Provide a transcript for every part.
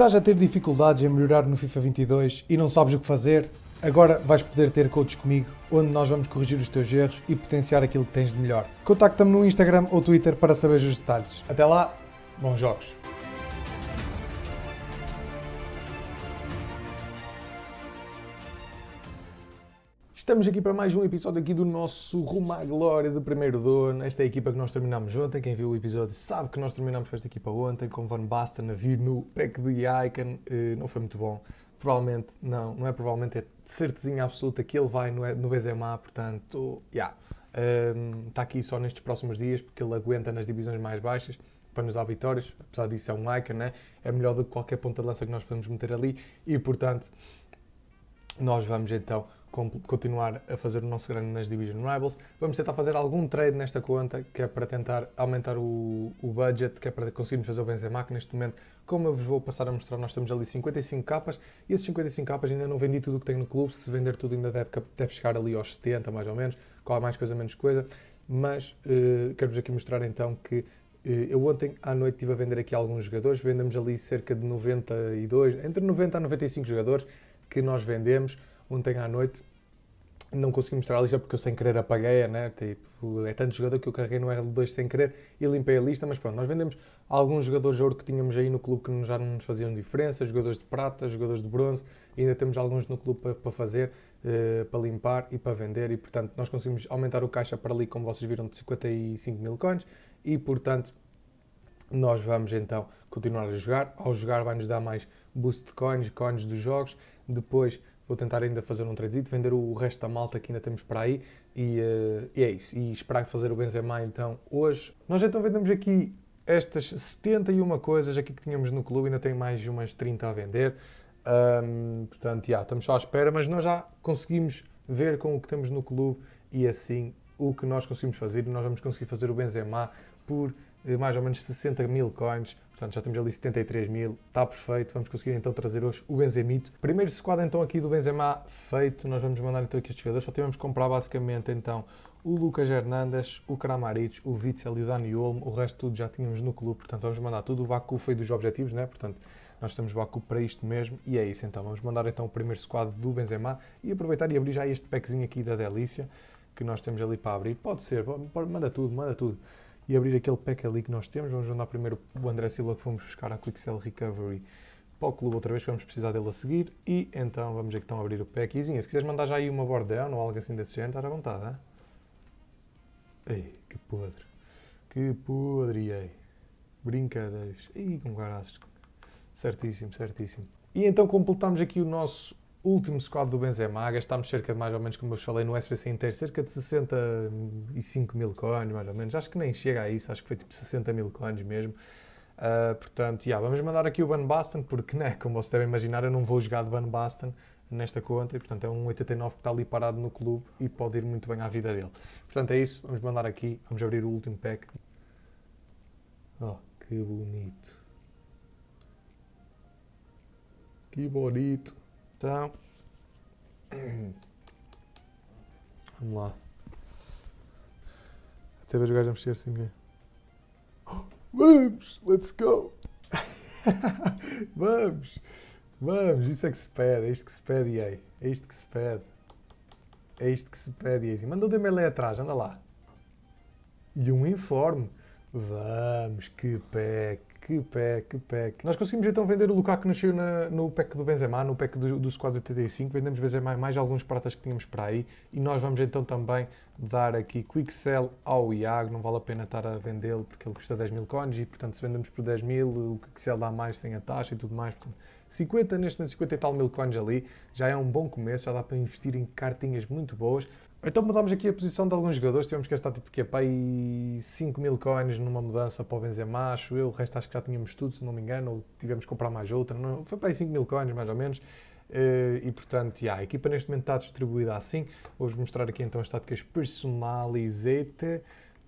Estás a ter dificuldades em melhorar no FIFA 22 e não sabes o que fazer? Agora vais poder ter coaches comigo, onde nós vamos corrigir os teus erros e potenciar aquilo que tens de melhor. Contacta-me no Instagram ou Twitter para saber os detalhes. Até lá, bons jogos! Estamos aqui para mais um episódio aqui do nosso Rumo à Glória de Primeiro Dono. Esta é a equipa que nós terminámos ontem. Quem viu o episódio sabe que nós terminámos com esta equipa ontem, com Van Basten a vir no pack de Icon. Eh, não foi muito bom. Provavelmente, não, não é provavelmente, é de certezinha absoluta que ele vai no, no Bzma portanto, já. Yeah. Está um, aqui só nestes próximos dias, porque ele aguenta nas divisões mais baixas para nos dar vitórias. Apesar disso, é um Icon, né? é melhor do que qualquer ponta de lança que nós podemos meter ali e, portanto, nós vamos então continuar a fazer o nosso grande nas Division Rivals. Vamos tentar fazer algum trade nesta conta, que é para tentar aumentar o, o budget, que é para conseguirmos fazer o Benzema, que neste momento, como eu vos vou passar a mostrar, nós temos ali 55 capas, e esses 55 capas ainda não vendi tudo o que tenho no clube, se vender tudo ainda deve, deve chegar ali aos 70, mais ou menos, qual é mais coisa, menos coisa, mas eh, quero-vos aqui mostrar então que eh, eu ontem à noite estive a vender aqui alguns jogadores, vendemos ali cerca de 92, entre 90 a 95 jogadores que nós vendemos ontem à noite não consegui mostrar a lista porque eu sem querer apaguei-a, né? Tipo, é tanto jogador que eu carreguei no RL2 sem querer e limpei a lista, mas pronto, nós vendemos alguns jogadores de ouro que tínhamos aí no clube que já não nos faziam diferença, jogadores de prata, jogadores de bronze, ainda temos alguns no clube para, para fazer, uh, eh, para limpar e para vender, e portanto nós conseguimos aumentar o caixa para ali, como vocês viram, de 55 mil coins, e portanto nós vamos então continuar a jogar, ao jogar vai nos dar mais boost de coins, coins dos jogos, depois vou tentar ainda fazer um tradezito, vender o resto da malta que ainda temos para aí e, uh, e, é isso. E esperar fazer o Benzema então hoje. Nós então vendemos aqui estas 71 coisas aqui que tínhamos no clube, ainda tem mais de umas 30 a vender. Um, portanto, já, estamos só à espera, mas nós já conseguimos ver com o que temos no clube e assim o que nós conseguimos fazer. Nós vamos conseguir fazer o Benzema por eh, mais ou menos 60 mil coins Portanto, já temos ali 73 mil, está perfeito. Vamos conseguir então trazer hoje o Benzemito. Primeiro squad então aqui do Benzema feito. Nós vamos mandar então aqui estes jogadores. Só tivemos que comprar basicamente então o Lucas Hernandes, o Kramaric, o Witzel e o Dani Olmo. O resto tudo já tínhamos no clube, portanto vamos mandar tudo. O Baku foi dos objetivos, né? Portanto, nós temos Baku para isto mesmo e é isso então. Vamos mandar então o primeiro squad do Benzema e aproveitar e abrir já este packzinho aqui da Delícia que nós temos ali para abrir. Pode ser, manda tudo, manda tudo e abrir aquele pack ali que nós temos. Vamos mandar primeiro o André Silva que fomos buscar a Quicksell Recovery para o clube outra vez, que vamos precisar dele a seguir. E então vamos então abrir o pack. Izinha, se quiseres mandar já aí uma bordão ou algo assim desse género, estás à vontade, Ei, que podre. Que podre, ei. Brincadeiras. Ih, com caraças. Certíssimo, certíssimo. E então completamos aqui o nosso Último squad do Benzema, gastámos cerca de mais ou menos, como eu falei no SBC inteiro, cerca de 65 mil coins, mais ou menos. Acho que nem chega a isso, acho que foi tipo 60 mil coins mesmo. Uh, portanto, yeah, vamos mandar aqui o Van Basten, porque, né, como vocês devem imaginar, eu não vou jogar de Van Basten nesta conta e, portanto, é um 89 que está ali parado no clube e pode ir muito bem à vida dele. Portanto, é isso, vamos mandar aqui, vamos abrir o último pack. Oh, que bonito. Que bonito. Então. Vamos lá. Até ver os gajos a mexer assim. Vamos! Let's go! vamos! Vamos! Isso é que se pede, é isto que se pede, aí É isto que se pede. É isto que se pede, EA. Manda o Demerlé atrás, anda lá. E um informe. Vamos, que pé, que pé, que pé. Nós conseguimos então vender o Lukaku que nasceu na, no pack do Benzema, no pack do, do Squad 85. Vendemos Benzema mais alguns pratas que tínhamos para aí. E nós vamos então também dar aqui quick sell ao Iago, não vale a pena estar a vendê-lo porque ele custa 10 mil coins e portanto se vendemos por 10 mil o quick sell dá mais sem a taxa e tudo mais. Portanto, 50, neste momento 50 e tal mil coins ali, já é um bom começo, já dá para investir em cartinhas muito boas. Então mudámos aqui a posição de alguns jogadores, tivemos que gastar tipo que é pai 5 mil coins numa mudança para o Benzema, acho eu, o resto acho que já tínhamos tudo, se não me engano, ou tivemos que comprar mais outra, não, foi para aí 5 mil coins mais ou menos. Eh, e portanto, yeah, a equipa neste momento está distribuída assim. Vou-vos mostrar aqui então as táticas personalizadas.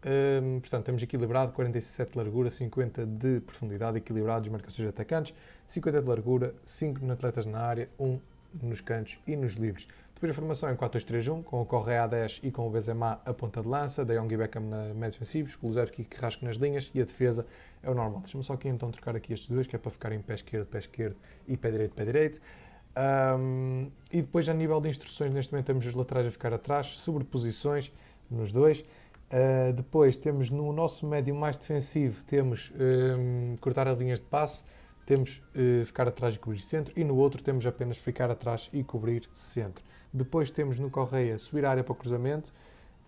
Um, ehm, portanto, temos equilibrado, 47 de largura, 50 de profundidade, equilibrado, marcações de atacantes, 50 de largura, 5 de atletas na área, 1 nos cantos e nos livres. Depois a formação em é 4-2-3-1, com o Correa a 10 e com o Benzema a ponta de lança, De Jong e Beckham na médios ofensivos, Cruzeiro que rasca nas linhas e a defesa é o normal. Deixa-me só aqui então trocar aqui estes dois, que é para ficar em pé esquerdo, pé esquerdo e pé direito, pé direito. Um, e depois, a nível de instruções, neste momento temos os laterais a ficar atrás, sobreposições nos dois. Uh, depois temos no nosso médio mais defensivo, temos um, cortar as linhas de passe, temos uh, ficar atrás e cobrir centro, e no outro temos apenas ficar atrás e cobrir centro. Depois temos no Correia subir a área para o cruzamento,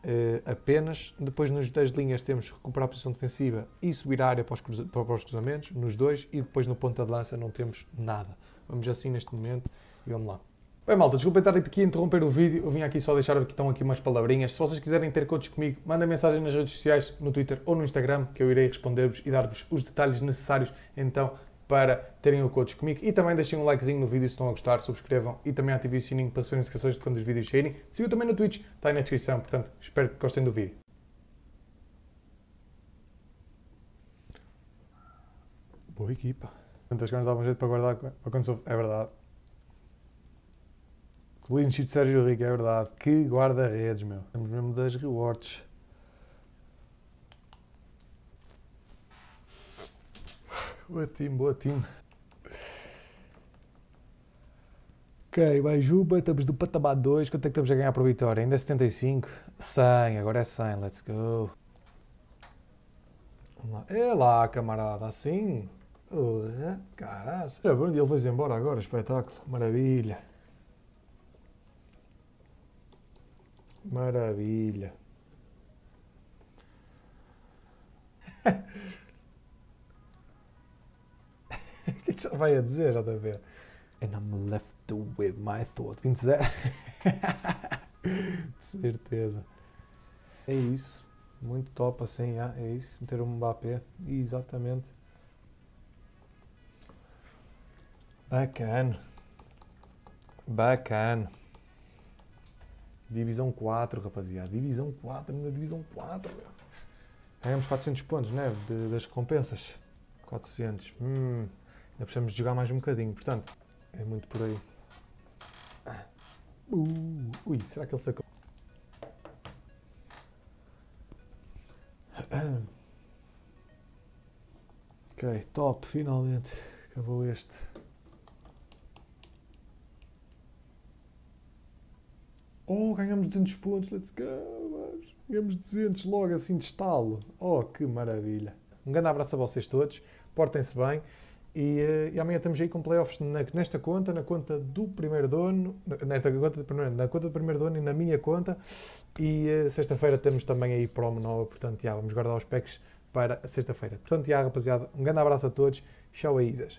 uh, apenas. Depois, nas duas linhas, temos recuperar a posição defensiva e subir a área para os, cruza para os cruzamentos, nos dois, e depois no ponta de lança não temos nada. Vamos assim neste momento e vamos lá. Bem, malta, desculpa estar aqui a interromper o vídeo. Eu vim aqui só deixar aqui, estão aqui umas palavrinhas. Se vocês quiserem ter contos comigo, mandem mensagem nas redes sociais, no Twitter ou no Instagram, que eu irei responder-vos e dar-vos os detalhes necessários. Então, para terem o coach comigo e também deixem um likezinho no vídeo se estão a gostar, subscrevam e também ativem o sininho para serem notificações de quando os vídeos saírem. Sigam também no Twitch, está aí na descrição, portanto espero que gostem do vídeo. Boa equipa. Tantas ganas davam jeito para guardar para quando sou... É verdade. Clean sheet Sérgio Rico, é verdade. Que guarda-redes, meu. Temos mesmo das rewards. Boa time, boa time. Ok, vai Juba, estamos do patamar 2. Quanto é que estamos a ganhar para por vitória? Ainda é 75? 100, agora é 100, let's go. Lá. É lá, camarada, assim. Usa, caralho. Era bom, ele foi embora agora, espetáculo, maravilha. Maravilha. Isso vai a dizer, já está a ver. And I'm left with my thought. 20 De certeza. É isso. Muito top assim, é isso. Meter um Mbappé. Exatamente. Bacana. Bacana. Divisão 4, rapaziada. Divisão 4, na Divisão 4, Ganhamos 400 pontos, né? De, das recompensas. 400. Hum. Ainda precisamos de jogar mais um bocadinho, portanto, é muito por aí. Uh, ui, será que ele sacou? Ok, top, finalmente acabou este. Oh, ganhamos 200 pontos, let's go! Ganhamos 200 logo assim de estalo. Oh, que maravilha! Um grande abraço a vocês todos, portem-se bem. E, eh, e, amanhã estamos aí com playoffs na, nesta conta, na conta do primeiro dono, nesta conta do primeiro, na conta do primeiro dono e na minha conta. E eh, sexta-feira temos também aí promo nova, portanto, já, vamos guardar os packs para sexta-feira. Portanto, já, rapaziada, um grande abraço a todos. Tchau, Aisas.